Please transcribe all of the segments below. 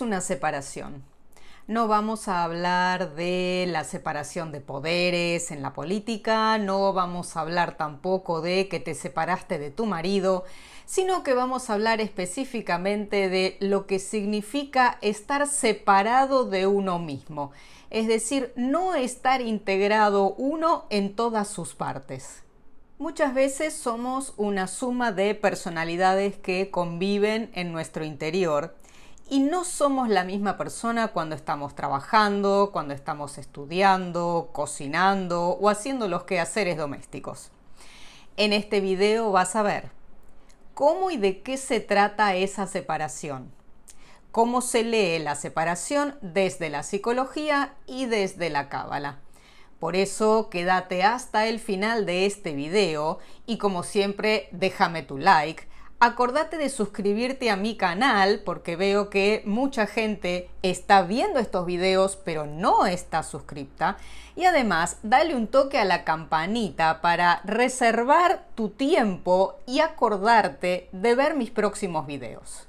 una separación. No vamos a hablar de la separación de poderes en la política, no vamos a hablar tampoco de que te separaste de tu marido, sino que vamos a hablar específicamente de lo que significa estar separado de uno mismo, es decir, no estar integrado uno en todas sus partes. Muchas veces somos una suma de personalidades que conviven en nuestro interior y no somos la misma persona cuando estamos trabajando, cuando estamos estudiando, cocinando o haciendo los quehaceres domésticos. En este video vas a ver cómo y de qué se trata esa separación, cómo se lee la separación desde la psicología y desde la cábala. Por eso quédate hasta el final de este video y como siempre déjame tu like Acordate de suscribirte a mi canal porque veo que mucha gente está viendo estos videos pero no está suscripta. Y además, dale un toque a la campanita para reservar tu tiempo y acordarte de ver mis próximos videos.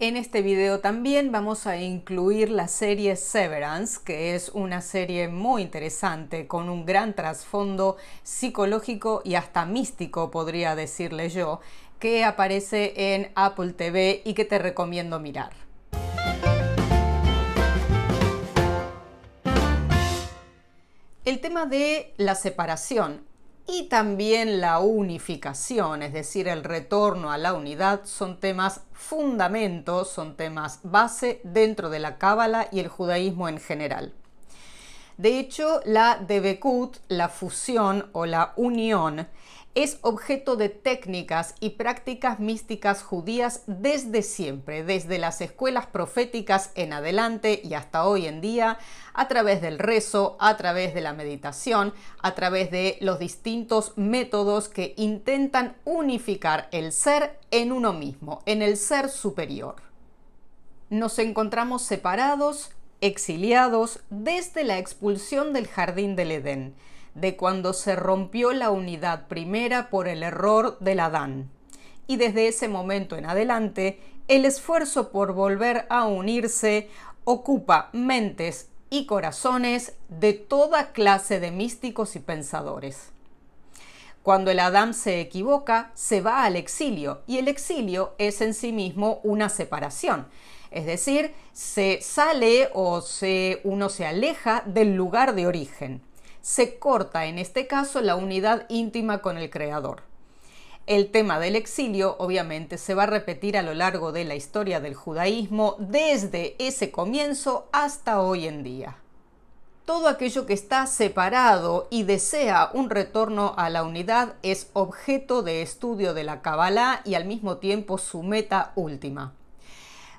En este video también vamos a incluir la serie Severance, que es una serie muy interesante con un gran trasfondo psicológico y hasta místico, podría decirle yo que aparece en Apple TV y que te recomiendo mirar. El tema de la separación y también la unificación, es decir, el retorno a la unidad, son temas fundamentos, son temas base dentro de la Kábala y el judaísmo en general. De hecho, la Debekut, la fusión o la unión, es objeto de técnicas y prácticas místicas judías desde siempre, desde las escuelas proféticas en adelante y hasta hoy en día, a través del rezo, a través de la meditación, a través de los distintos métodos que intentan unificar el ser en uno mismo, en el ser superior. Nos encontramos separados, exiliados, desde la expulsión del jardín del Edén de cuando se rompió la unidad primera por el error del Adán. Y desde ese momento en adelante, el esfuerzo por volver a unirse ocupa mentes y corazones de toda clase de místicos y pensadores. Cuando el Adán se equivoca, se va al exilio, y el exilio es en sí mismo una separación. Es decir, se sale o se, uno se aleja del lugar de origen se corta en este caso la unidad íntima con el Creador. El tema del exilio obviamente se va a repetir a lo largo de la historia del judaísmo desde ese comienzo hasta hoy en día. Todo aquello que está separado y desea un retorno a la unidad es objeto de estudio de la Kabbalah y al mismo tiempo su meta última.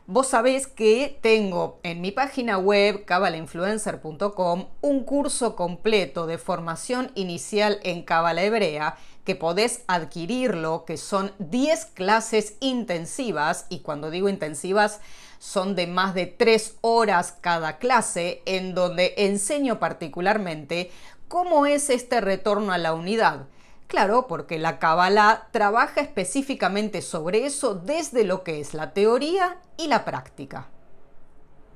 Vos sabés que tengo en mi página web cabalainfluencer.com un curso completo de formación inicial en cábala hebrea que podés adquirirlo, que son 10 clases intensivas, y cuando digo intensivas son de más de 3 horas cada clase, en donde enseño particularmente cómo es este retorno a la unidad Claro, porque la Kabbalah trabaja específicamente sobre eso desde lo que es la teoría y la práctica.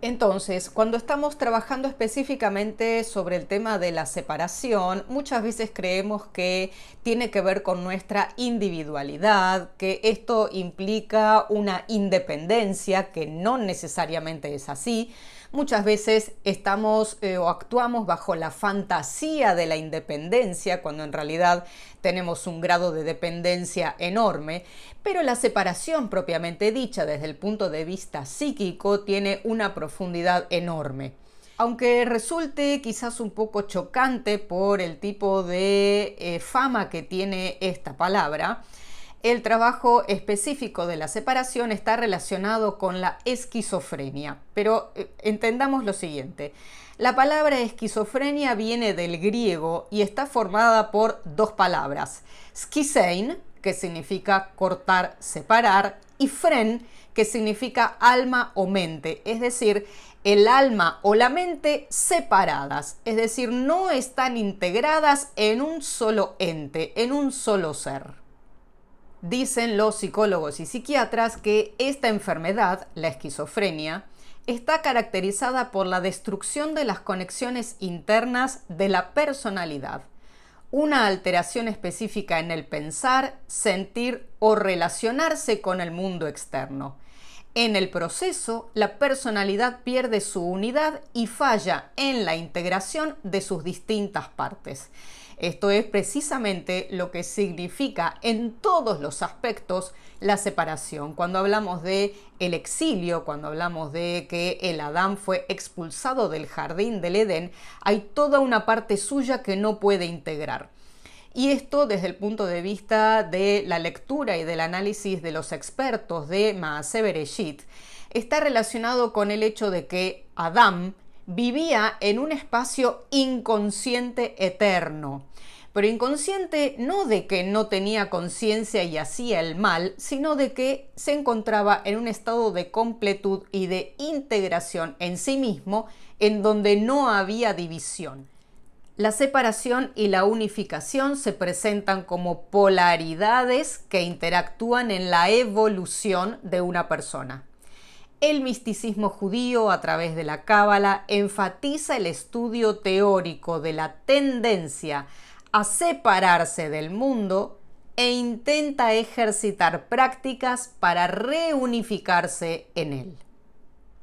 Entonces, cuando estamos trabajando específicamente sobre el tema de la separación, muchas veces creemos que tiene que ver con nuestra individualidad, que esto implica una independencia que no necesariamente es así, Muchas veces estamos eh, o actuamos bajo la fantasía de la independencia cuando en realidad tenemos un grado de dependencia enorme, pero la separación propiamente dicha desde el punto de vista psíquico tiene una profundidad enorme. Aunque resulte quizás un poco chocante por el tipo de eh, fama que tiene esta palabra, el trabajo específico de la separación está relacionado con la esquizofrenia, pero eh, entendamos lo siguiente. La palabra esquizofrenia viene del griego y está formada por dos palabras, skisein, que significa cortar, separar, y fren, que significa alma o mente, es decir, el alma o la mente separadas, es decir, no están integradas en un solo ente, en un solo ser. Dicen los psicólogos y psiquiatras que esta enfermedad, la esquizofrenia, está caracterizada por la destrucción de las conexiones internas de la personalidad, una alteración específica en el pensar, sentir o relacionarse con el mundo externo. En el proceso, la personalidad pierde su unidad y falla en la integración de sus distintas partes. Esto es precisamente lo que significa en todos los aspectos la separación. Cuando hablamos de el exilio, cuando hablamos de que el Adán fue expulsado del jardín del Edén, hay toda una parte suya que no puede integrar. Y esto desde el punto de vista de la lectura y del análisis de los expertos de Maase está relacionado con el hecho de que Adán vivía en un espacio inconsciente eterno. Pero inconsciente no de que no tenía conciencia y hacía el mal, sino de que se encontraba en un estado de completud y de integración en sí mismo en donde no había división. La separación y la unificación se presentan como polaridades que interactúan en la evolución de una persona. El misticismo judío a través de la Cábala enfatiza el estudio teórico de la tendencia a separarse del mundo e intenta ejercitar prácticas para reunificarse en él.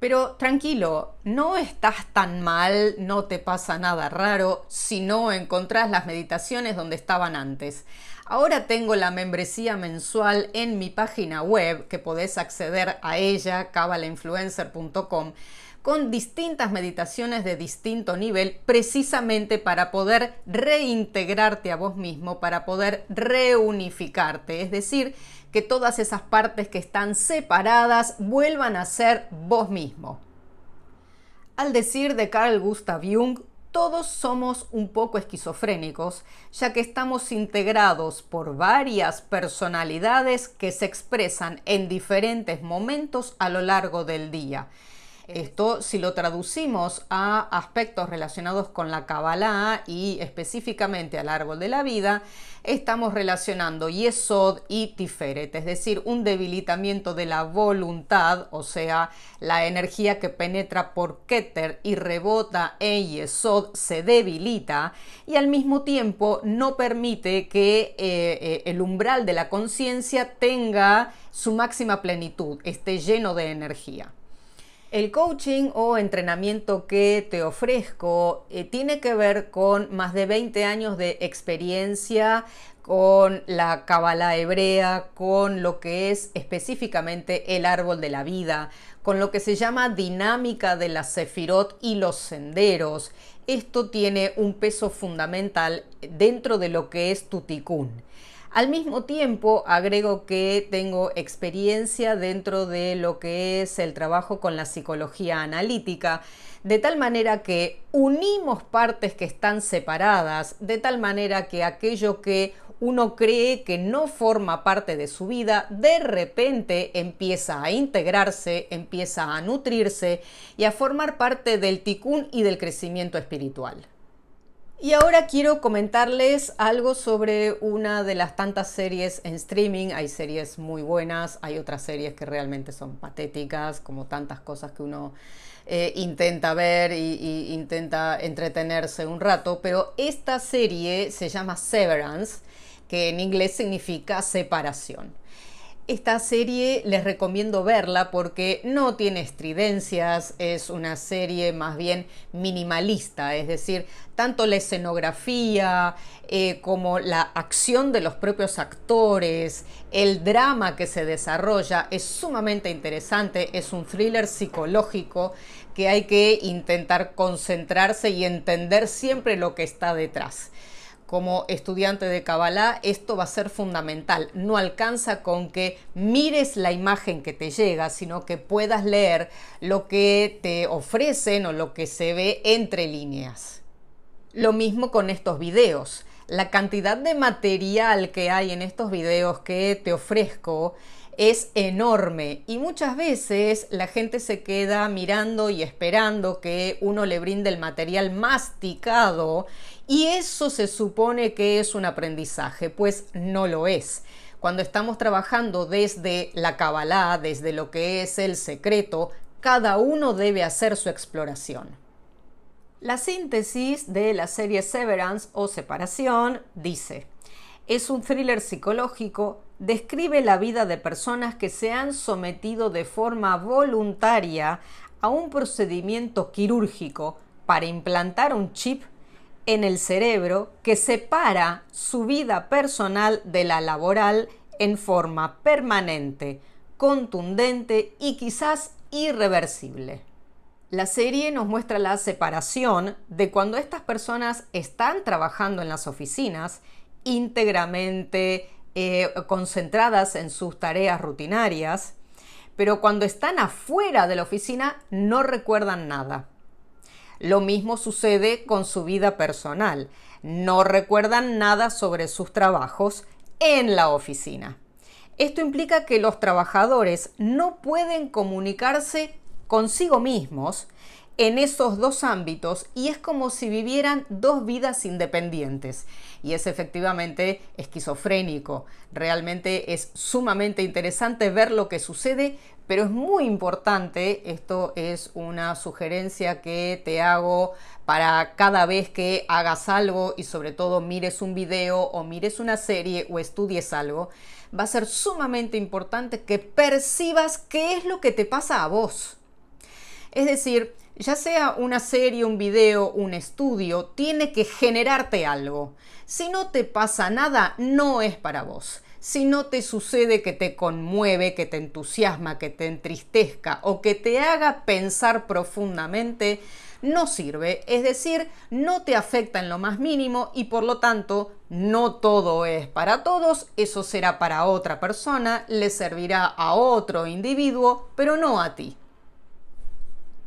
Pero tranquilo, no estás tan mal, no te pasa nada raro si no encontrás las meditaciones donde estaban antes. Ahora tengo la membresía mensual en mi página web, que podés acceder a ella, cabalainfluencer.com, con distintas meditaciones de distinto nivel, precisamente para poder reintegrarte a vos mismo, para poder reunificarte, es decir, que todas esas partes que están separadas vuelvan a ser vos mismo. Al decir de Carl Gustav Jung, todos somos un poco esquizofrénicos, ya que estamos integrados por varias personalidades que se expresan en diferentes momentos a lo largo del día. Esto si lo traducimos a aspectos relacionados con la Kabbalah y específicamente al árbol de la vida, estamos relacionando Yesod y Tiferet, es decir, un debilitamiento de la voluntad, o sea, la energía que penetra por Keter y rebota en Yesod se debilita y al mismo tiempo no permite que eh, eh, el umbral de la conciencia tenga su máxima plenitud, esté lleno de energía. El coaching o entrenamiento que te ofrezco eh, tiene que ver con más de 20 años de experiencia con la cabala hebrea, con lo que es específicamente el árbol de la vida, con lo que se llama dinámica de la sefirot y los senderos. Esto tiene un peso fundamental dentro de lo que es tu al mismo tiempo, agrego que tengo experiencia dentro de lo que es el trabajo con la psicología analítica, de tal manera que unimos partes que están separadas, de tal manera que aquello que uno cree que no forma parte de su vida, de repente empieza a integrarse, empieza a nutrirse y a formar parte del ticún y del crecimiento espiritual. Y ahora quiero comentarles algo sobre una de las tantas series en streaming. Hay series muy buenas, hay otras series que realmente son patéticas, como tantas cosas que uno eh, intenta ver y, y, intenta entretenerse un rato. Pero esta serie se llama Severance, que en inglés significa separación. Esta serie les recomiendo verla porque no tiene estridencias, es una serie más bien minimalista, es decir, tanto la escenografía eh, como la acción de los propios actores, el drama que se desarrolla es sumamente interesante, es un thriller psicológico que hay que intentar concentrarse y entender siempre lo que está detrás como estudiante de Kabbalah, esto va a ser fundamental. No alcanza con que mires la imagen que te llega, sino que puedas leer lo que te ofrecen o lo que se ve entre líneas. Lo mismo con estos videos. La cantidad de material que hay en estos videos que te ofrezco es enorme y muchas veces la gente se queda mirando y esperando que uno le brinde el material masticado y eso se supone que es un aprendizaje, pues no lo es. Cuando estamos trabajando desde la Kabbalah, desde lo que es el secreto, cada uno debe hacer su exploración. La síntesis de la serie Severance o Separación dice, es un thriller psicológico, describe la vida de personas que se han sometido de forma voluntaria a un procedimiento quirúrgico para implantar un chip en el cerebro que separa su vida personal de la laboral en forma permanente, contundente y quizás irreversible. La serie nos muestra la separación de cuando estas personas están trabajando en las oficinas íntegramente eh, concentradas en sus tareas rutinarias, pero cuando están afuera de la oficina no recuerdan nada. Lo mismo sucede con su vida personal. No recuerdan nada sobre sus trabajos en la oficina. Esto implica que los trabajadores no pueden comunicarse consigo mismos en esos dos ámbitos y es como si vivieran dos vidas independientes. Y es efectivamente esquizofrénico. Realmente es sumamente interesante ver lo que sucede, pero es muy importante, esto es una sugerencia que te hago para cada vez que hagas algo y sobre todo mires un video o mires una serie o estudies algo, va a ser sumamente importante que percibas qué es lo que te pasa a vos. Es decir, ya sea una serie, un video, un estudio, tiene que generarte algo. Si no te pasa nada, no es para vos. Si no te sucede que te conmueve, que te entusiasma, que te entristezca o que te haga pensar profundamente, no sirve, es decir, no te afecta en lo más mínimo y por lo tanto no todo es para todos, eso será para otra persona, le servirá a otro individuo, pero no a ti.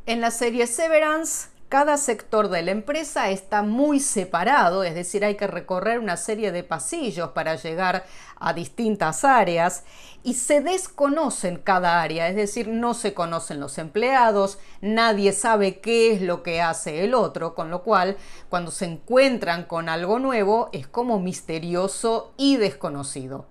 En la serie Severance, cada sector de la empresa está muy separado, es decir, hay que recorrer una serie de pasillos para llegar a distintas áreas y se desconocen cada área, es decir, no se conocen los empleados, nadie sabe qué es lo que hace el otro, con lo cual cuando se encuentran con algo nuevo es como misterioso y desconocido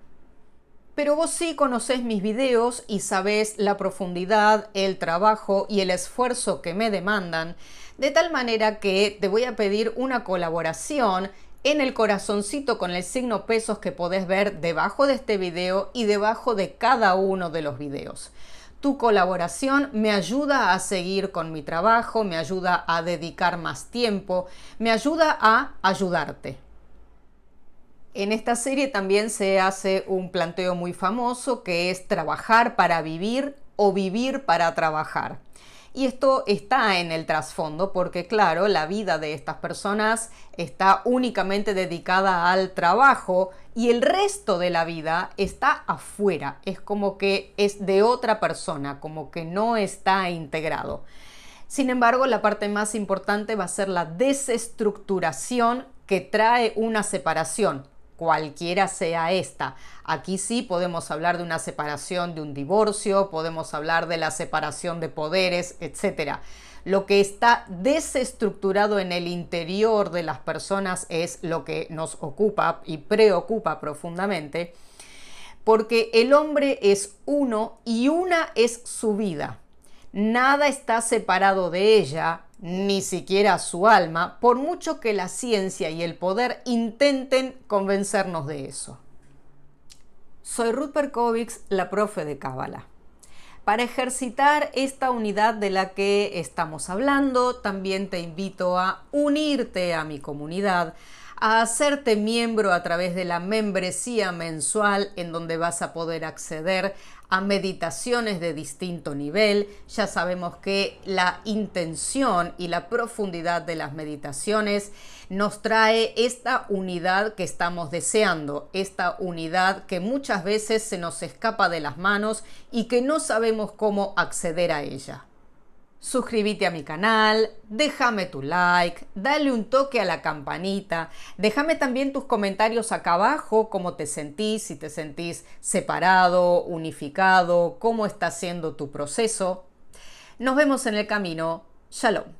pero vos sí conocés mis videos y sabés la profundidad, el trabajo y el esfuerzo que me demandan, de tal manera que te voy a pedir una colaboración en el corazoncito con el signo pesos que podés ver debajo de este video y debajo de cada uno de los videos. Tu colaboración me ayuda a seguir con mi trabajo, me ayuda a dedicar más tiempo, me ayuda a ayudarte. En esta serie también se hace un planteo muy famoso que es trabajar para vivir o vivir para trabajar. Y esto está en el trasfondo porque, claro, la vida de estas personas está únicamente dedicada al trabajo y el resto de la vida está afuera, es como que es de otra persona, como que no está integrado. Sin embargo, la parte más importante va a ser la desestructuración que trae una separación cualquiera sea esta. Aquí sí podemos hablar de una separación, de un divorcio, podemos hablar de la separación de poderes, etcétera lo que está desestructurado en el interior de las personas es lo que nos ocupa y preocupa profundamente, porque el hombre es uno y una es su vida. Nada está separado de ella ni siquiera su alma, por mucho que la ciencia y el poder intenten convencernos de eso. Soy Ruth Perkovics, la profe de Cábala. Para ejercitar esta unidad de la que estamos hablando, también te invito a unirte a mi comunidad, a hacerte miembro a través de la membresía mensual en donde vas a poder acceder a meditaciones de distinto nivel. Ya sabemos que la intención y la profundidad de las meditaciones nos trae esta unidad que estamos deseando, esta unidad que muchas veces se nos escapa de las manos y que no sabemos cómo acceder a ella suscríbete a mi canal, déjame tu like, dale un toque a la campanita, déjame también tus comentarios acá abajo, cómo te sentís, si te sentís separado, unificado, cómo está siendo tu proceso. Nos vemos en el camino. Shalom.